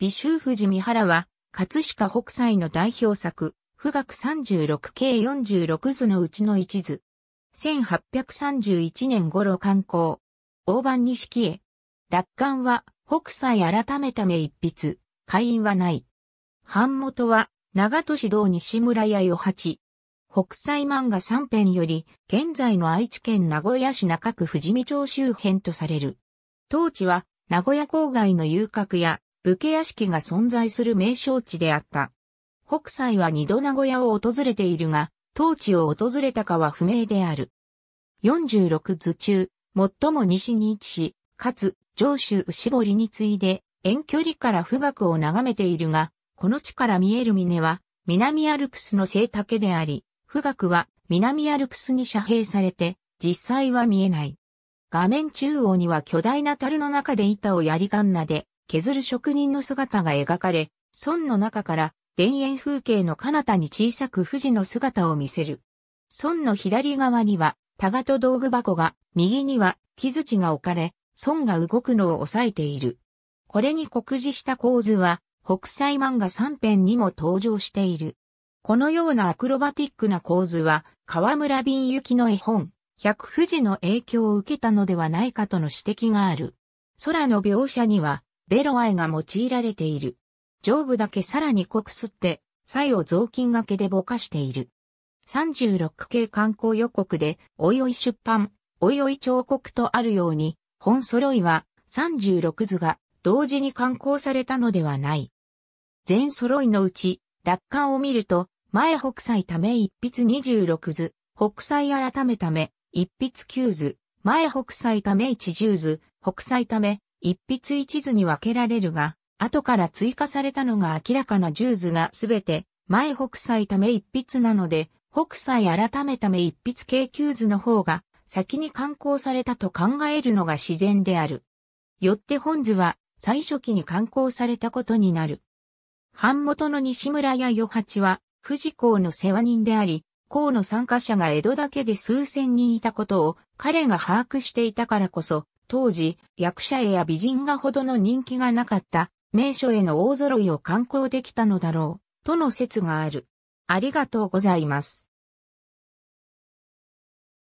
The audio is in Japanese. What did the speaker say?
美州富士三原は、葛飾北斎の代表作、富岳36計46図のうちの一図。1831年頃刊行。大判錦絵。楽観は、北斎改めため一筆。会員はない。版元は、長門市道西村屋与八。北斎漫画3編より、現在の愛知県名古屋市中区富士見町周辺とされる。当地は、名古屋郊外の遊郭や、武家屋敷が存在する名勝地であった。北斎は二度名古屋を訪れているが、当地を訪れたかは不明である。46図中、最も西に位置し、かつ、上州牛堀に次いで、遠距離から富岳を眺めているが、この地から見える峰は、南アルプスの聖竹であり、富岳は南アルプスに遮蔽されて、実際は見えない。画面中央には巨大な樽の中で板をやりかんなで、削る職人の姿が描かれ、村の中から田園風景の彼方に小さく富士の姿を見せる。村の左側には、タガと道具箱が、右には、木槌が置かれ、村が動くのを抑えている。これに酷似した構図は、北斎漫画3編にも登場している。このようなアクロバティックな構図は、河村敏行の絵本、百富士の影響を受けたのではないかとの指摘がある。空の描写には、ベロアイが用いられている。上部だけさらに濃くすって、彩を雑巾掛けでぼかしている。36系観光予告で、おいおい出版、おいおい彫刻とあるように、本揃いは36図が同時に刊行されたのではない。全揃いのうち、楽観を見ると、前北斎ため一筆26図、北斎改めため、一筆9図、前北斎ため一十図、北斎ため、一筆一図に分けられるが、後から追加されたのが明らかな十図がすべて、前北斎ため一筆なので、北斎改めため一筆系九図の方が、先に刊行されたと考えるのが自然である。よって本図は、最初期に刊行されたことになる。版元の西村や与八は、富士公の世話人であり、公の参加者が江戸だけで数千人いたことを彼が把握していたからこそ、当時、役者絵や美人画ほどの人気がなかった名所への大揃いを観光できたのだろう、との説がある。ありがとうございます。